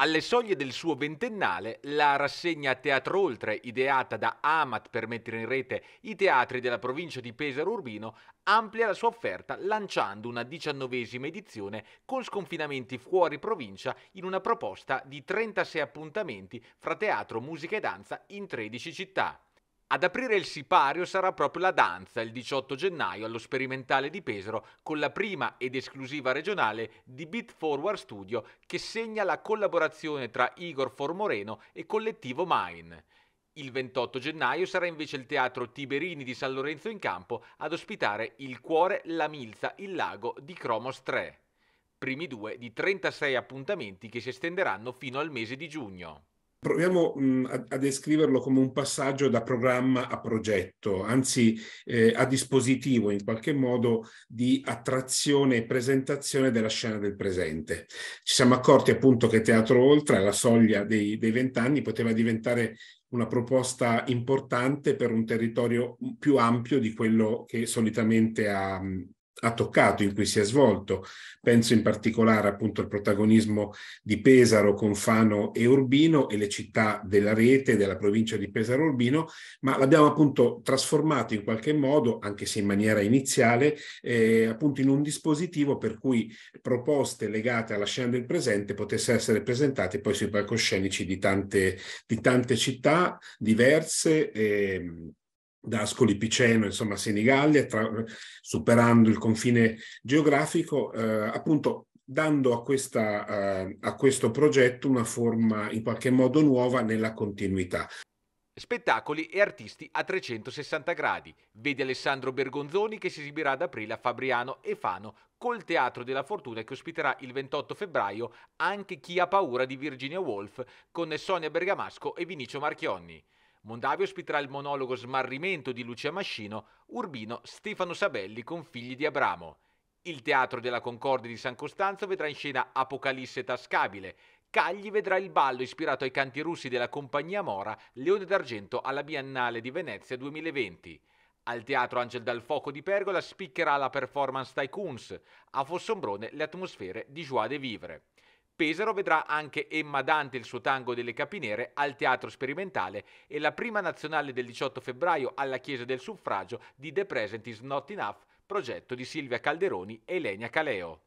Alle soglie del suo ventennale, la rassegna Teatro Oltre, ideata da Amat per mettere in rete i teatri della provincia di Pesaro Urbino, amplia la sua offerta lanciando una diciannovesima edizione con sconfinamenti fuori provincia in una proposta di 36 appuntamenti fra teatro, musica e danza in 13 città. Ad aprire il sipario sarà proprio la danza il 18 gennaio allo Sperimentale di Pesaro con la prima ed esclusiva regionale di Beat Forward Studio che segna la collaborazione tra Igor Formoreno e Collettivo Mine. Il 28 gennaio sarà invece il Teatro Tiberini di San Lorenzo in Campo ad ospitare Il Cuore, la Milza, il Lago di Cromos 3. Primi due di 36 appuntamenti che si estenderanno fino al mese di giugno. Proviamo mh, mm, a, a, descriverlo come un passaggio da programma a progetto, anzi eh, a dispositivo in qualche modo di attrazione e presentazione della scena del presente. Ci siamo accorti appunto che Teatro Oltre, alla soglia dei vent'anni, poteva diventare una proposta importante per un territorio più ampio di quello che solitamente ha, mm, ha toccato, in cui si è svolto. Penso in particolare appunto al protagonismo di Pesaro con Fano e Urbino e le città della rete della provincia di Pesaro Urbino, ma l'abbiamo appunto trasformato in qualche modo, anche se in maniera iniziale, eh, appunto in un dispositivo per cui proposte legate alla scena del presente potessero essere presentate poi sui palcoscenici di tante, di tante città diverse. Eh, da Ascoli Piceno, insomma Senigallia, tra, superando il confine geografico, eh, appunto dando a, questa, eh, a questo progetto una forma in qualche modo nuova nella continuità. Spettacoli e artisti a 360 gradi. Vedi Alessandro Bergonzoni che si esibirà ad aprile a Fabriano e Fano col Teatro della Fortuna che ospiterà il 28 febbraio anche Chi ha paura di Virginia Woolf con Sonia Bergamasco e Vinicio Marchionni. Mondavio ospiterà il monologo Smarrimento di Lucia Mascino, Urbino Stefano Sabelli con Figli di Abramo. Il Teatro della Concordia di San Costanzo vedrà in scena Apocalisse Tascabile. Cagli vedrà il ballo ispirato ai canti russi della Compagnia Mora, Leone d'Argento alla Biennale di Venezia 2020. Al Teatro Angel dal Foco di Pergola spiccherà la performance Tycoons, a Fossombrone le atmosfere di Joie de Vivre. Pesaro vedrà anche Emma Dante il suo tango delle capinere al Teatro Sperimentale e la prima nazionale del 18 febbraio alla Chiesa del Suffragio di The Present is Not Enough, progetto di Silvia Calderoni e Elenia Caleo.